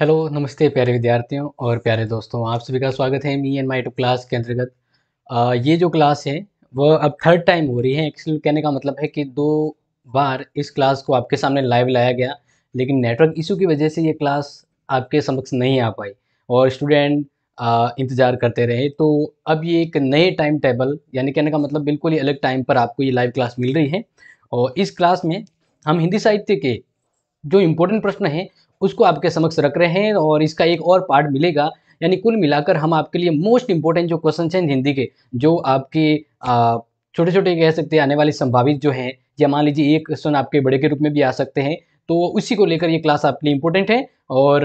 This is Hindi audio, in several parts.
हेलो नमस्ते प्यारे विद्यार्थियों और प्यारे दोस्तों आप सभी का स्वागत है me and my two class के अंतर्गत ये जो क्लास है वह अब थर्ड टाइम हो रही है एक्चुअली कहने का मतलब है कि दो बार इस क्लास को आपके सामने लाइव लाया गया लेकिन नेटवर्क इशू की वजह से ये क्लास आपके समक्ष नहीं आ पाई और स्टूडेंट इंतज़ार करते रहे तो अब ये एक नए टाइम टेबल यानी कहने का मतलब बिल्कुल ही अलग टाइम पर आपको ये लाइव क्लास मिल रही है और इस क्लास में हम हिंदी साहित्य के जो इम्पोर्टेंट प्रश्न हैं उसको आपके समक्ष रख रहे हैं और इसका एक और पार्ट मिलेगा यानी कुल मिलाकर हम आपके लिए मोस्ट इंपॉर्टेंट जो क्वेश्चन हैं हिंदी के जो आपके छोटे छोटे कह सकते हैं आने वाली संभावित जो हैं या मान लीजिए एक क्वेश्चन आपके बड़े के रूप में भी आ सकते हैं तो उसी को लेकर ये क्लास आपके लिए इंपॉर्टेंट है और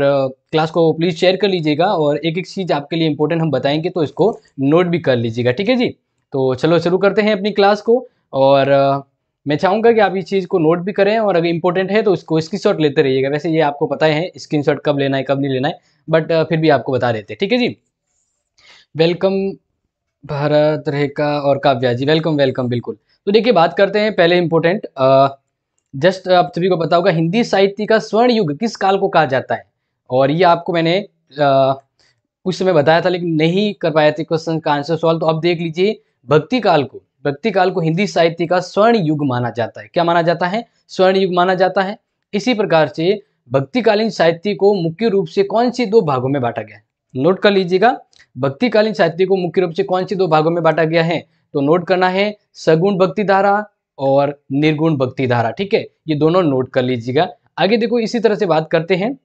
क्लास को प्लीज़ शेयर कर लीजिएगा और एक एक चीज़ आपके लिए इंपॉर्टेंट हम बताएंगे तो इसको नोट भी कर लीजिएगा ठीक है जी तो चलो शुरू करते हैं अपनी क्लास को और मैं चाहूंगा कि आप इस चीज़ को नोट भी करें और अगर इंपॉर्टेंट है तो उसको स्क्रीनशॉट लेते रहिएगा वैसे ये आपको पता है स्क्रीनशॉट कब लेना है कब नहीं लेना है बट फिर भी आपको बता देते ठीक है जी वेलकम भारत रेखा और काव्या जी वेलकम वेलकम बिल्कुल तो देखिए बात करते हैं पहले इंपॉर्टेंट जस्ट आप सभी को बताओगे हिंदी साहित्य का स्वर्ण युग किस काल को कहा जाता है और ये आपको मैंने आ, उस समय बताया था लेकिन नहीं कर पाया थे क्वेश्चन का आंसर सवाल तो अब देख लीजिए भक्ति काल को भक्ति काल को हिंदी साहित्य का स्वर्ण युग माना जाता है क्या माना जाता है स्वर्ण युग माना जाता है इसी प्रकार से भक्तिकालीन साहित्य को मुख्य रूप से कौन से दो भागों में बांटा गया है नोट कर लीजिएगा भक्तिकालीन साहित्य को मुख्य रूप से कौन से दो भागों में बांटा गया है तो नोट करना है सगुण भक्ति धारा और निर्गुण भक्ति धारा ठीक है ये दोनों नोट कर लीजिएगा आगे देखो इसी तरह से बात करते हैं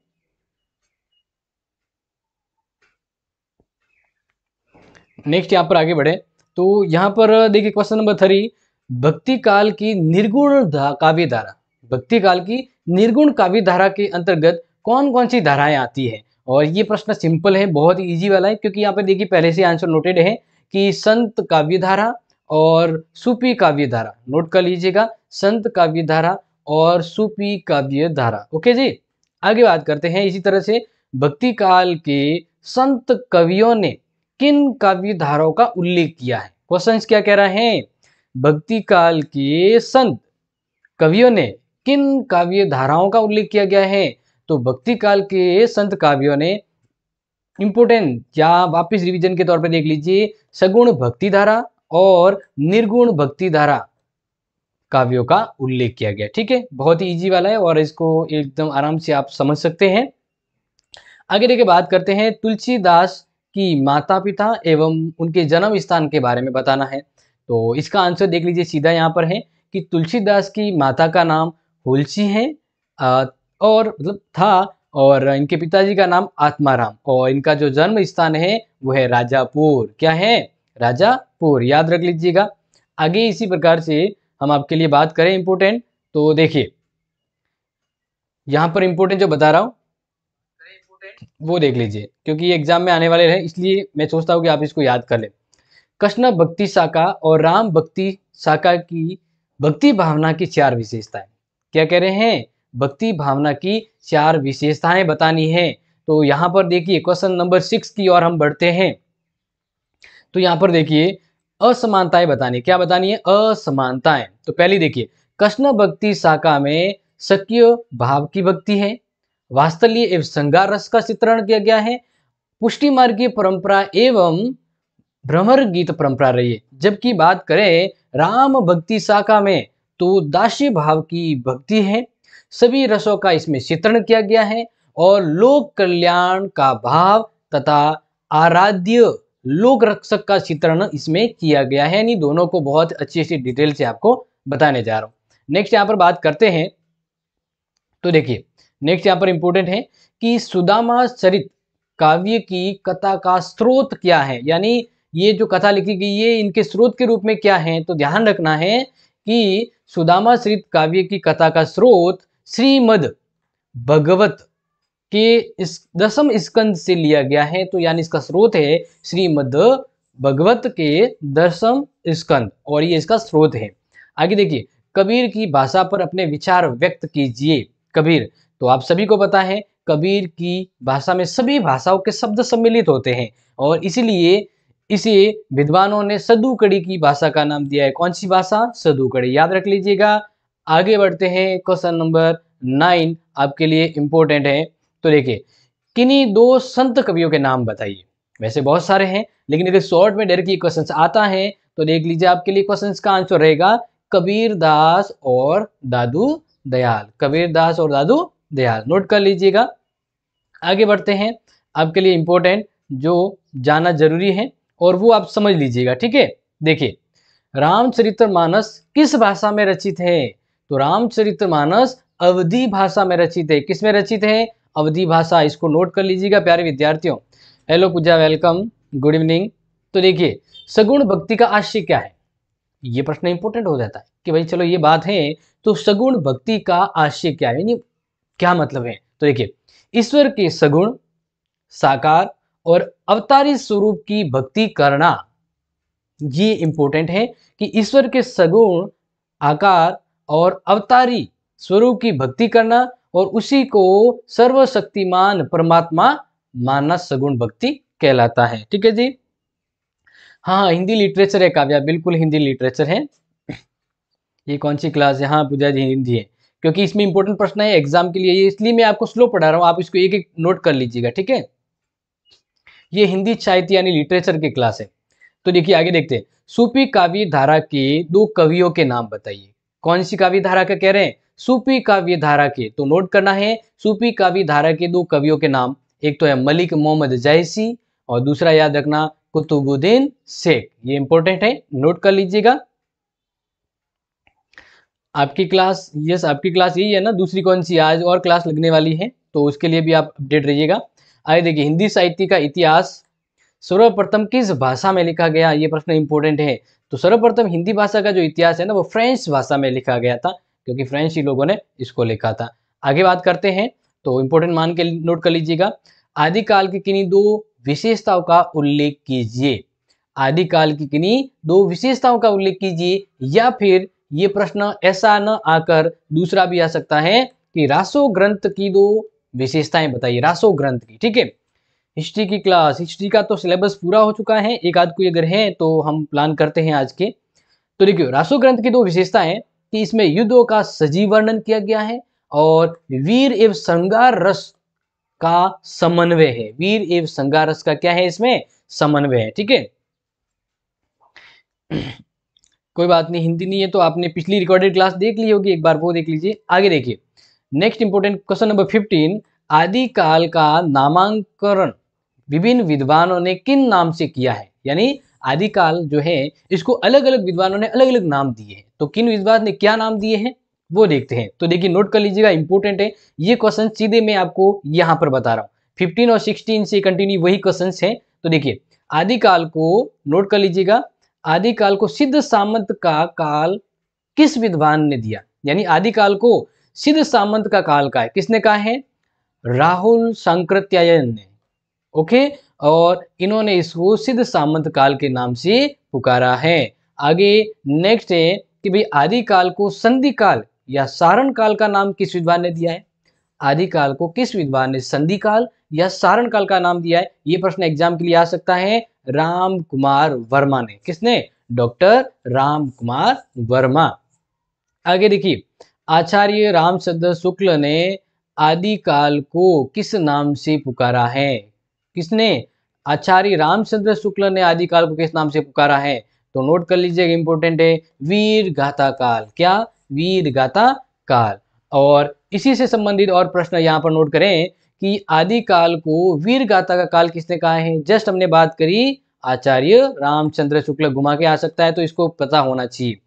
नेक्स्ट यहां पर आगे बढ़े तो यहाँ पर देखिए क्वेश्चन नंबर थ्री भक्ति काल की निर्गुण काव्य धारा भक्ति काल की निर्गुण काव्य धारा के अंतर्गत कौन कौन सी धाराएं आती है और ये प्रश्न सिंपल है बहुत ही ईजी वाला है क्योंकि यहाँ पर देखिए पहले से आंसर नोटेड है कि संत काव्य धारा और सूपी काव्य धारा नोट कर लीजिएगा संत काव्य धारा और सूपी काव्य धारा ओके जी आगे बात करते हैं इसी तरह से भक्ति काल के संत कवियों ने किन काव्य धाराओं का उल्लेख किया है क्वेश्चन क्या कह रहे हैं भक्ति काल के संत कवियों ने किन काव्य धाराओं का उल्लेख किया गया है तो भक्ति काल के संत काव्यों ने इंपोर्टेंट या वापिस रिवीजन के तौर पर देख लीजिए सगुण भक्ति धारा और निर्गुण भक्ति धारा काव्यों का उल्लेख किया गया ठीक है बहुत ही इजी वाला है और इसको एकदम आराम से आप समझ सकते हैं आगे देखे बात करते हैं तुलसीदास कि माता पिता एवं उनके जन्म स्थान के बारे में बताना है तो इसका आंसर देख लीजिए सीधा यहाँ पर है कि तुलसीदास की माता का नाम होलसी है और मतलब था और इनके पिताजी का नाम आत्माराम और इनका जो जन्म स्थान है वो है राजापुर क्या है राजापुर याद रख लीजिएगा आगे इसी प्रकार से हम आपके लिए बात करें इंपोर्टेंट तो देखिए यहां पर इंपोर्टेंट जो बता रहा हूँ वो देख लीजिए क्योंकि ये एग्जाम में आने वाले हैं इसलिए मैं सोचता हूँ कि आप इसको याद कर लें कृष्ण भक्ति शाखा और राम भक्ति शाखा की भक्ति भावना की चार विशेषताएं क्या कह रहे हैं भक्ति भावना की चार विशेषताएं बतानी है तो यहाँ पर देखिए क्वेश्चन नंबर सिक्स की ओर हम बढ़ते हैं तो यहाँ पर देखिए असमानताएं बतानी क्या बतानी है असमानताएं तो पहली देखिए कृष्ण भक्ति शाखा में सक्य भाव की भक्ति है वास्तल्य एवं संगार रस का चित्रण किया गया है पुष्टि मार्गीय परंपरा एवं भ्रमर गीत परंपरा रही है जबकि बात करें राम भक्ति शाखा में तो दासी भाव की भक्ति है सभी रसों का इसमें चित्रण किया गया है और लोक कल्याण का भाव तथा आराध्य लोक रक्षक का चित्रण इसमें किया गया है यानी दोनों को बहुत अच्छी अच्छी डिटेल से आपको बताने जा रहा हूं नेक्स्ट यहाँ पर बात करते हैं तो देखिए नेक्स्ट यहाँ पर इंपोर्टेंट है कि सुदामा चरित काव्य की कथा का स्रोत क्या है यानी ये जो कथा लिखी गई है इनके स्रोत के रूप में क्या है तो ध्यान रखना है कि सुदामा चरित काव्य की कथा का स्रोत श्रीमद भगवत के इस दसम स्कंद से लिया गया है तो यानी इसका स्रोत है श्रीमद भगवत के दसम स्कंद और ये इसका स्रोत है आगे देखिए कबीर की भाषा पर अपने विचार व्यक्त कीजिए कबीर तो आप सभी को पता है कबीर की भाषा में सभी भाषाओं के शब्द सम्मिलित होते हैं और इसीलिए इसे विद्वानों ने सदुकड़ी की भाषा का नाम दिया है कौन सी भाषा सदुकड़ी याद रख लीजिएगा आगे बढ़ते हैं क्वेश्चन नंबर नाइन आपके लिए इंपॉर्टेंट है तो देखिए किन्हीं दो संत कवियों के नाम बताइए वैसे बहुत सारे हैं लेकिन अगर शॉर्ट में डर की क्वेश्चन आता है तो देख लीजिए आपके लिए क्वेश्चन का आंसर रहेगा कबीर दास और दादू दयाल कबीर दास और दादू दयाल नोट कर लीजिएगा आगे बढ़ते हैं आपके लिए इम्पोर्टेंट जो जाना जरूरी है और वो आप समझ लीजिएगा ठीक है देखिए रामचरित्र मानस किस भाषा में रचित है तो रामचरित्र मानस अवधि भाषा में रचित है किस में रचित है अवधि भाषा इसको नोट कर लीजिएगा प्यारे विद्यार्थियों hello Pooja welcome good evening तो देखिए सगुण भक्ति का आशय क्या है ये प्रश्न इंपोर्टेंट हो जाता है कि भाई चलो ये बात है तो सगुण भक्ति का आशय क्या है यानी क्या मतलब है तो देखिए ईश्वर के सगुण साकार और अवतारी स्वरूप की भक्ति करना ये इंपॉर्टेंट है कि ईश्वर के सगुण आकार और अवतारी स्वरूप की भक्ति करना और उसी को सर्वशक्तिमान परमात्मा मानना सगुण भक्ति कहलाता है ठीक है जी हाँ, हाँ हिंदी लिटरेचर है काव्या बिल्कुल हिंदी लिटरेचर है ये कौन सी क्लास है हाँ पूजा जी हिंदी है क्योंकि इसमें इंपॉर्टेंट प्रश्न है एग्जाम के लिए इसलिए मैं आपको स्लो पढ़ा रहा हूँ आप इसको एक एक नोट कर लीजिएगा ठीक है ये हिंदी साहित्य यानी लिटरेचर की क्लास है तो देखिए आगे देखते हैं सूपी काव्य धारा के दो कवियों के नाम बताइए कौन सी काव्य धारा का कह रहे हैं सूपी काव्य धारा के तो नोट करना है सूपी काव्य धारा के दो कवियों के नाम एक तो है मलिक मोहम्मद जैसी और दूसरा याद रखना कुतुबुद्दीन शेख ये इंपॉर्टेंट है नोट कर लीजिएगा आपकी क्लास यस आपकी क्लास यही है ना दूसरी कौन सी आज और क्लास लगने वाली है तो उसके लिए भी आप अपडेट रहिएगा आइए देखिए हिंदी साहित्य का इतिहास सर्वप्रथम किस भाषा में लिखा गया ये प्रश्न इंपॉर्टेंट है तो सर्वप्रथम हिंदी भाषा का जो इतिहास है ना वो फ्रेंच भाषा में लिखा गया था क्योंकि फ्रेंच ही लोगों ने इसको लिखा था आगे बात करते हैं तो इंपोर्टेंट मान के नोट कर लीजिएगा आदिकाल की किन्हीं दो विशेषताओं का उल्लेख कीजिए आदिकाल की किन्हीं दो विशेषताओं का उल्लेख कीजिए या फिर ये प्रश्न ऐसा न आकर दूसरा भी आ सकता है कि रासो ग्रंथ की दो विशेषताएं बताइए रासो ग्रंथ की ठीक है हिस्ट्री की क्लास हिस्ट्री का तो सिलेबस पूरा हो चुका है एक आध कोई अगर है तो हम प्लान करते हैं आज के तो देखियो रासो ग्रंथ की दो विशेषताएं कि इसमें युद्धों का सजीव वर्णन किया गया है और वीर एवं संगार रस का समन्वय है वीर एवं संगार रस का क्या है इसमें समन्वय है ठीक है कोई बात नहीं हिंदी नहीं है तो आपने पिछली रिकॉर्डेड क्लास देख ली होगी एक बार वो देख लीजिए आगे देखिए next important question number fifteen आदिकाल का नामांकरण विभिन्न विद्वानों ने किन नाम से किया है यानी आदिकाल जो है इसको अलग अलग विद्वानों ने अलग अलग नाम दिए हैं तो किन विद्वान ने क्या नाम दिए हैं वो देखते हैं तो देखिए नोट कर लीजिएगा इंपोर्टेंट है ये क्वेश्चन सीधे मैं आपको यहां पर बता रहा हूँ फिफ्टीन और सिक्सटीन से कंटिन्यू वही क्वेश्चन है तो देखिए आदिकाल को नोट कर लीजिएगा आदिकाल को सिद्ध सामंत का काल किस विद्वान ने दिया यानी आदिकाल को सिद्ध सामंत का काल का है किसने कहा है राहुल संक्रत्यायन ने ओके और इन्होंने इसको सिद्ध सामंत काल के नाम से पुकारा है आगे नेक्स्ट है कि भाई आदिकाल को संधि काल या सारण काल का नाम किस विद्वान ने दिया है आदिकाल को किस विद्वान ने संधि काल या सारण काल का नाम दिया है ये प्रश्न एग्जाम के लिए आ सकता है राम कुमार वर्मा ने किसने डॉक्टर राम कुमार वर्मा आगे देखिए आचार्य रामचंद्र शुक्ल ने आदिकाल को किस नाम से पुकारा है किसने आचार्य रामचंद्र शुक्ल ने आदिकाल को किस नाम से पुकारा है तो नोट कर लीजिएगा इंपोर्टेंट है वीर गाथा काल क्या वीर गाथा काल और इसी से संबंधित और प्रश्न यहाँ पर नोट करें कि आदि काल को वीर गाथा का काल किसने कहा है जस्ट हमने बात करी आचार्य रामचंद्र शुक्ल घुमा के आ सकता है तो इसको पता होना चाहिए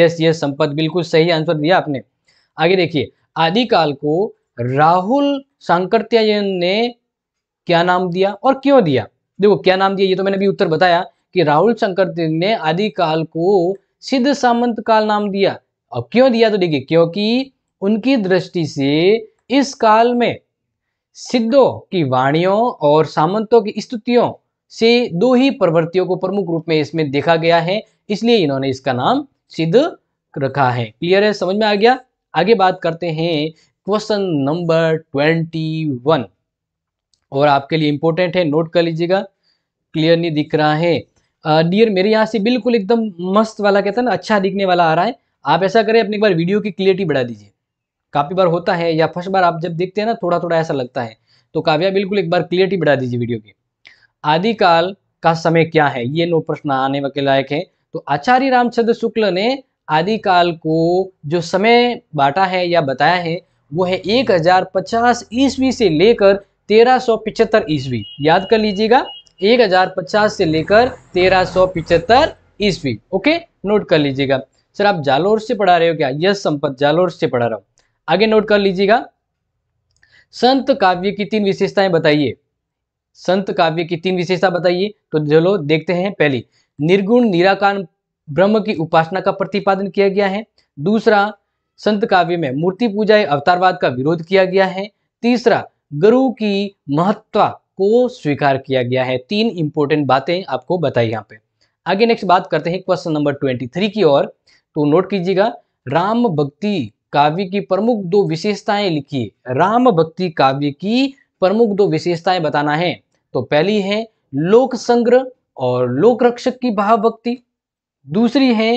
यस यस संपत बिल्कुल सही आंसर दिया आपने आगे देखिए आदिकाल को राहुल सांकर्त्यायन ने क्या नाम दिया और क्यों दिया देखो क्या नाम दिया ये तो मैंने अभी उत्तर बताया कि राहुल शंकर्त्य ने आदिकाल को सिद्ध सामंत काल नाम दिया और क्यों दिया तो देखिए क्योंकि उनकी दृष्टि से इस काल में सिद्धों की वाणियों और सामंतों की स्तुतियों से दो ही प्रवृत्तियों को प्रमुख रूप में इसमें देखा गया है इसलिए इन्होंने इसका नाम सिद्ध रखा है क्लियर है समझ में आ गया आगे बात करते हैं क्वेश्चन नंबर ट्वेंटी वन और आपके लिए इंपॉर्टेंट है नोट कर लीजिएगा क्लियर नहीं दिख रहा है डियर मेरे यहाँ से बिल्कुल एकदम मस्त वाला कहता है ना अच्छा दिखने वाला आ रहा है आप ऐसा करें अपनी एक बार वीडियो की क्लियरिटी बढ़ा दीजिए काफ़ी बार होता है या फर्स्ट बार आप जब देखते हैं ना थोड़ा थोड़ा ऐसा लगता है तो काव्या बिल्कुल एक बार क्लियरिटी बढ़ा दीजिए वीडियो की आदिकाल का समय क्या है ये नो प्रश्न आने के लायक है तो आचार्य रामचंद्र शुक्ल ने आदिकाल को जो समय बांटा है या बताया है वो है 1050 ईस्वी से लेकर 1375 ईस्वी याद कर लीजिएगा 1050 से लेकर 1375 ईस्वी ओके नोट कर लीजिएगा सर आप जालोर से पढ़ा रहे हो क्या यस संपत जालोर से पढ़ा रहा हूं आगे नोट कर लीजिएगा संत काव्य की तीन विशेषताएं बताइए संत काव्य की तीन विशेषता बताइए तो चलो देखते हैं पहली निर्गुण निराकार ब्रह्म की उपासना का प्रतिपादन किया गया है दूसरा संत काव्य में मूर्ति पूजा अवतारवाद का विरोध किया गया है तीसरा गुरु की महत्व को स्वीकार किया गया है तीन इंपोर्टेंट बातें आपको बताई यहाँ पे आगे नेक्स्ट बात करते हैं क्वेश्चन नंबर ट्वेंटी थ्री की ओर तो नोट कीजिएगा राम भक्ति काव्य की प्रमुख दो विशेषताएं लिखिए राम भक्ति काव्य की प्रमुख दो विशेषताएं बताना है तो पहली है लोक संग्रह और लोक रक्षक की भाव भक्ति दूसरी है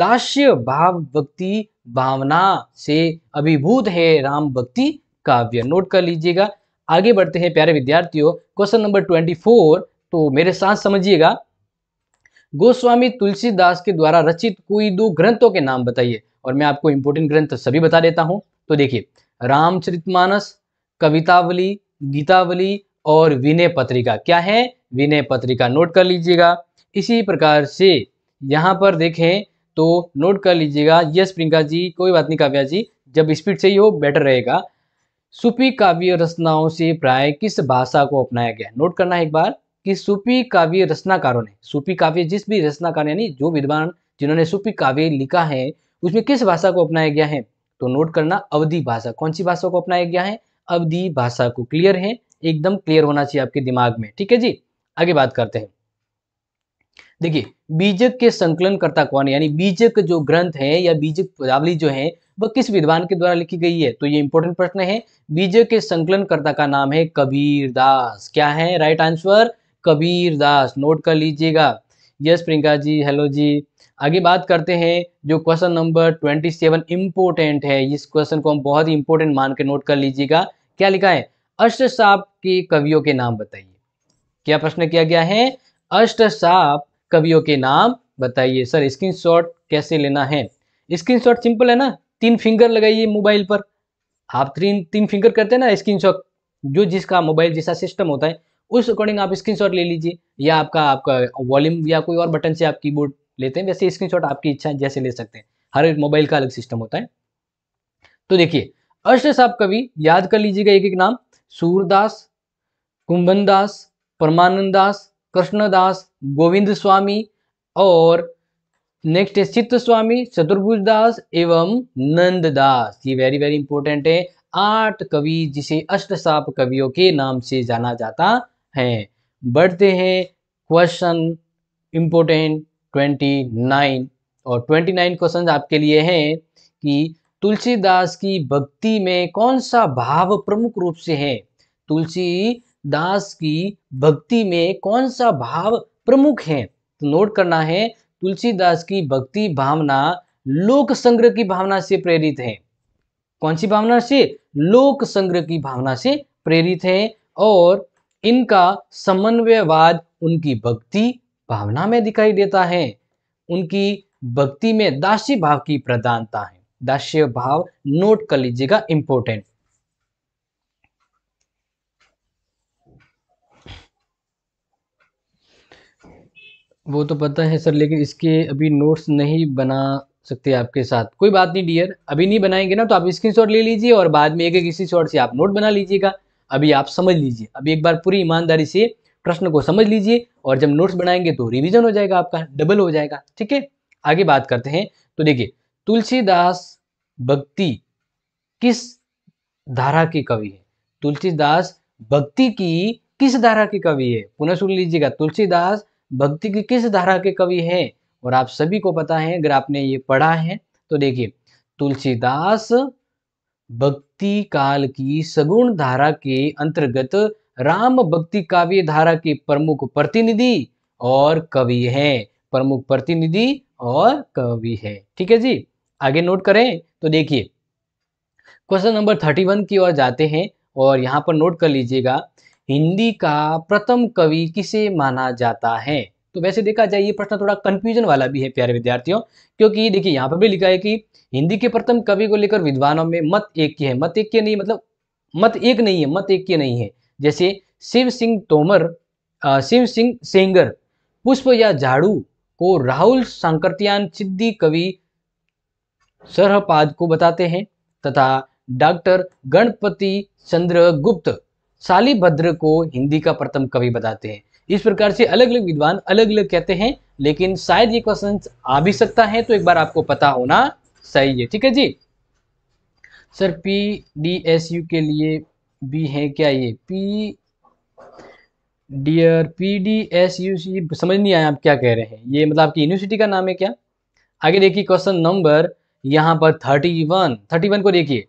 दास्य भाव भक्ति भावना से अभिभूत है राम भक्ति काव्य नोट कर लीजिएगा आगे बढ़ते हैं प्यारे विद्यार्थियों क्वेश्चन नंबर ट्वेंटी फोर तो मेरे साथ समझिएगा गोस्वामी तुलसीदास के द्वारा रचित कोई दो ग्रंथों के नाम बताइए और मैं आपको इंपोर्टेंट ग्रंथ सभी बता देता हूं तो देखिए रामचरितमानस कवितावली गीतावली और विनय पत्रिका क्या है विनय पत्रिका नोट कर लीजिएगा इसी प्रकार से यहाँ पर देखें तो नोट कर लीजिएगा यस प्रियंका जी कोई बात नहीं काव्या जी जब स्पीड से ही हो बेटर रहेगा सुपी काव्य रचनाओं से प्राय किस भाषा को अपनाया गया नोट करना है एक बार कि सूपी काव्य रचनाकारों ने सूपी काव्य जिस भी रचनाकार यानी जो विद्वान जिन्होंने सूपी काव्य लिखा है उसमें किस भाषा को अपनाया गया है तो नोट करना अवधि भाषा कौन सी भाषा को अपनाया गया है अवधि भाषा को क्लियर है एकदम क्लियर होना चाहिए आपके दिमाग में ठीक है जी आगे बात करते हैं देखिए बीजक के संकलनकर्ता कौन यानी बीजक जो ग्रंथ है या बीजक पदावली जो है वह किस विद्वान के द्वारा लिखी गई है तो ये इंपॉर्टेंट प्रश्न है बीजक के संकलनकर्ता का नाम है कबीर दास क्या है right answer Kabir Das note कर लीजिएगा यस प्रियंका जी हेलो जी आगे बात करते हैं जो question number twenty seven important है इस क्वेश्चन को हम बहुत ही इंपोर्टेंट मान के नोट कर लीजिएगा क्या लिखा है अष्ट साप के कवियों के नाम बताइए क्या प्रश्न किया गया है अष्ट साप कवियों के नाम बताइए सर शॉट कैसे लेना है शॉट सिंपल है ना तीन फिंगर लगाइए मोबाइल पर आप तीन तीन फिंगर करते हैं ना शॉट जो जिसका मोबाइल जैसा सिस्टम होता है उस अकॉर्डिंग आप स्क्रीनशॉट ले लीजिए या आपका आपका वॉल्यूम या कोई और बटन से आप कीबोर्ड लेते हैं वैसे स्क्रीनशॉट आपकी इच्छा जैसे ले सकते हैं हर मोबाइल का अलग सिस्टम होता है तो देखिए अष्ट साहब कवि याद कर लीजिएगा एक एक नाम सूरदास कुंभन दास परमानंद दास कृष्णदास गोविंद स्वामी और नेक्स्ट है चित्त स्वामी चतुर्भुज दास एवं नंद दास ये वेरी वेरी इंपॉर्टेंट है आठ कवि जिसे अष्ट साप कवियों के नाम से जाना जाता हैं बढ़ते हैं क्वेश्चन इम्पोर्टेंट ट्वेंटी नाइन और ट्वेंटी नाइन क्वेश्चन आपके लिए हैं कि तुलसीदास की भक्ति में कौन सा भाव प्रमुख रूप से है तुलसी दास की भक्ति में कौन सा भाव प्रमुख है तो नोट करना है तुलसीदास की भक्ति भावना लोक संग्रह की भावना से प्रेरित है कौन सी भावना से लोक संग्रह की भावना से प्रेरित है और इनका समन्वयवाद उनकी भक्ति भावना में दिखाई देता है उनकी भक्ति में दास्य भाव की प्रधानता है दास्य भाव नोट कर लीजिएगा इंपोर्टेंट वो तो पता है सर लेकिन इसके अभी नोट्स नहीं बना सकते आपके साथ कोई बात नहीं डियर अभी नहीं बनाएंगे ना तो आप स्क्रीनशॉट ले लीजिए और बाद में एक एक इसी शॉट से आप नोट बना लीजिएगा अभी आप समझ लीजिए अभी एक बार पूरी ईमानदारी से प्रश्न को समझ लीजिए और जब नोट्स बनाएंगे तो रिविजन हो जाएगा आपका डबल हो जाएगा ठीक है आगे बात करते हैं तो देखिए तुलसीदास भक्ति किस धारा के कवि है तुलसीदास भक्ति की किस धारा के कवि है पुनः सुन लीजिएगा तुलसीदास भक्ति की किस धारा के कवि है और आप सभी को पता है अगर आपने ये पढ़ा है तो देखिए तुलसीदास भक्ति काल की सगुण धारा के अंतर्गत राम भक्ति काव्य धारा के प्रमुख प्रतिनिधि और कवि हैं प्रमुख प्रतिनिधि और कवि है ठीक है जी आगे नोट करें तो देखिए क्वेश्चन नंबर थर्टी वन की ओर जाते हैं और यहाँ पर नोट कर लीजिएगा हिंदी का प्रथम कवि किसे माना जाता है तो वैसे देखा जाए ये प्रश्न थोड़ा कंफ्यूजन वाला भी है प्यारे विद्यार्थियों क्योंकि देखिए यहाँ पर भी लिखा है कि हिंदी के प्रथम कवि को लेकर विद्वानों में मत एक है मत एक के नहीं मतलब मत एक नहीं है मत एक के नहीं है जैसे शिव सिंह तोमर शिव सिंह सेंगर पुष्प या झाड़ू को राहुल सांकरतियान सिद्धि कवि सरहपाद को बताते हैं तथा डॉक्टर गणपति चंद्र गुप्त शालीभद्र को हिंदी का प्रथम कवि बताते हैं इस प्रकार से अलग अलग विद्वान अलग अलग कहते हैं लेकिन शायद ये क्वेश्चन आ भी सकता है तो एक बार आपको पता होना सही है ठीक है जी sir P D S U के लिए भी है क्या ये P dear P D S U C समझ नहीं आया आप क्या कह रहे हैं ये मतलब आपकी यूनिवर्सिटी का नाम है क्या आगे देखिए क्वेश्चन नंबर यहाँ पर थर्टी वन थर्टी वन को देखिए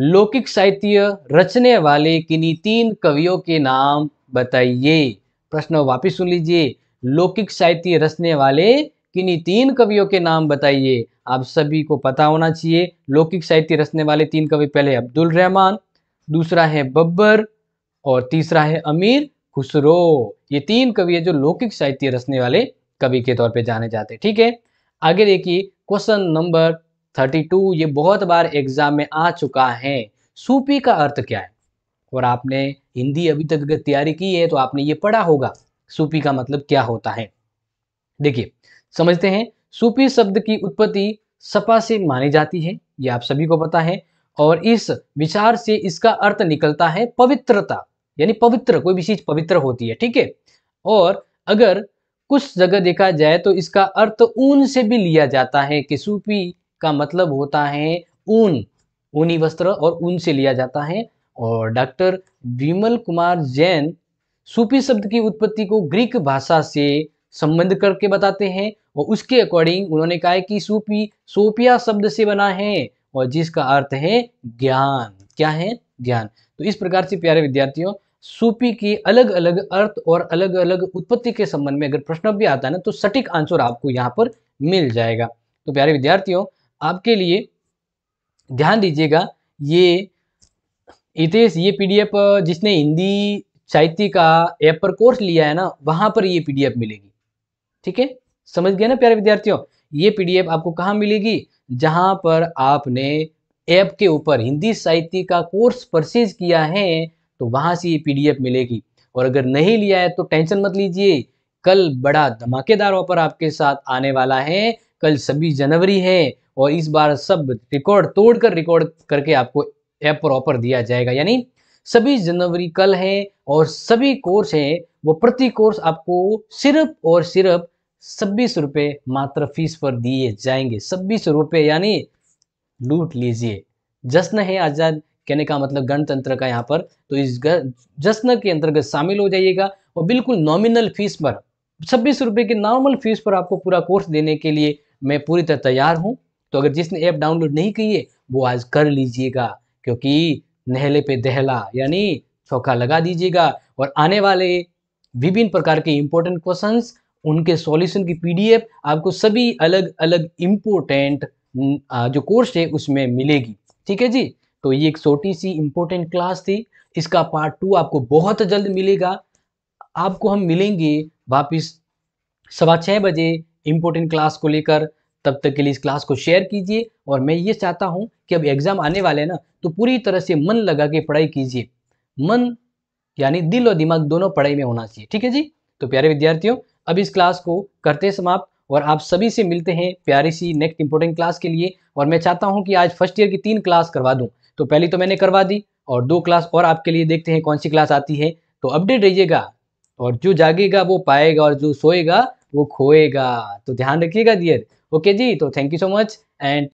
लौकिक साहित्य रचने वाले किन्हीं तीन कवियों के नाम बताइए प्रश्न वापिस सुन लीजिए लौकिक साहित्य रचने वाले किन्हीं तीन कवियों के नाम बताइए आप सभी को पता होना चाहिए लौकिक साहित्य रचने वाले तीन कवि पहले अब्दुल रहमान दूसरा है बब्बर और तीसरा है अमीर खुसरो ये तीन कवि है जो लौकिक साहित्य रचने वाले कवि के तौर पे जाने जाते हैं ठीक है आगे देखिए क्वेश्चन नंबर थर्टी टू ये बहुत बार एग्जाम में आ चुका है सूपी का अर्थ क्या है और आपने हिंदी अभी तक अगर तैयारी की है तो आपने ये पढ़ा होगा सूपी का मतलब क्या होता है देखिए समझते हैं सूपी शब्द की उत्पत्ति सपा से मानी जाती है ये आप सभी को पता है और इस विचार से इसका अर्थ निकलता है पवित्रता यानी पवित्र कोई भी चीज पवित्र होती है ठीक है और अगर कुछ जगह देखा जाए तो इसका अर्थ ऊन से भी लिया जाता है कि सूपी का मतलब होता है ऊन ऊनी वस्त्र और ऊन से लिया जाता है और डॉक्टर विमल कुमार जैन सूफी शब्द की उत्पत्ति को ग्रीक भाषा से संबंध करके बताते हैं और उसके अकॉर्डिंग उन्होंने कहा है कि सूफी सोपिया शब्द से बना है और जिसका अर्थ है ज्ञान क्या है ज्ञान तो इस प्रकार से प्यारे विद्यार्थियों सूपी की अलग अलग अर्थ और अलग अलग उत्पत्ति के संबंध में अगर प्रश्न भी आता है ना तो सटीक आंसर आपको यहाँ पर मिल जाएगा तो प्यारे विद्यार्थियों आपके लिए ध्यान दीजिएगा ये इतिहास ये पीडीएफ जिसने हिंदी साहित्य का ऐप पर कोर्स लिया है ना वहां पर ये पीडीएफ मिलेगी ठीक है समझ गया ना प्यारे विद्यार्थियों ये पीडीएफ आपको कहाँ मिलेगी जहां पर आपने ऐप के ऊपर हिंदी साहित्य का कोर्स परचेज किया है तो वहां से ये पीडीएफ मिलेगी और अगर नहीं लिया है तो टेंशन मत लीजिए कल बड़ा धमाकेदार ऑफर आपके साथ आने वाला है कल सभी जनवरी है और इस बार सब रिकॉर्ड तोड़कर रिकॉर्ड करके आपको ऐप पर दिया जाएगा यानी सभी जनवरी कल हैं और सभी कोर्स हैं वो प्रति कोर्स आपको सिर्फ और सिर्फ छब्बीस रुपये मात्र फीस पर दिए जाएंगे छब्बीस रुपये यानी लूट लीजिए जश्न है आज़ाद कहने का मतलब गणतंत्र का यहाँ पर तो इस जश्न के अंतर्गत शामिल हो जाइएगा और बिल्कुल नॉमिनल फीस पर छब्बीस रुपये की नॉर्मल फीस पर आपको पूरा कोर्स देने के लिए मैं पूरी तरह तैयार हूँ तो अगर जिसने ऐप डाउनलोड नहीं की है वो आज कर लीजिएगा क्योंकि नहले पे दहला यानी चौका लगा दीजिएगा और आने वाले विभिन्न प्रकार के इंपॉर्टेंट क्वेश्चंस उनके सॉल्यूशन की पीडीएफ आपको सभी अलग अलग इंपोर्टेंट जो कोर्स है उसमें मिलेगी ठीक है जी तो ये एक छोटी सी इंपोर्टेंट क्लास थी इसका पार्ट टू आपको बहुत जल्द मिलेगा आपको हम मिलेंगे वापिस सवा छः बजे इंपोर्टेंट क्लास को लेकर तब तक के लिए इस क्लास को शेयर कीजिए और मैं ये चाहता हूँ कि अब एग्ज़ाम आने वाले हैं ना तो पूरी तरह से मन लगा के पढ़ाई कीजिए मन यानी दिल और दिमाग दोनों पढ़ाई में होना चाहिए ठीक है जी तो प्यारे विद्यार्थियों अब इस क्लास को करते समाप्त और आप सभी से मिलते हैं प्यारी सी नेक्स्ट इंपॉर्टेंट क्लास के लिए और मैं चाहता हूँ कि आज फर्स्ट ईयर की तीन क्लास करवा दूँ तो पहली तो मैंने करवा दी और दो क्लास और आपके लिए देखते हैं कौन सी क्लास आती है तो अपडेट रहिएगा और जो जागेगा वो पाएगा और जो सोएगा वो खोएगा तो ध्यान रखिएगा दियर ओके जी तो thank you so much and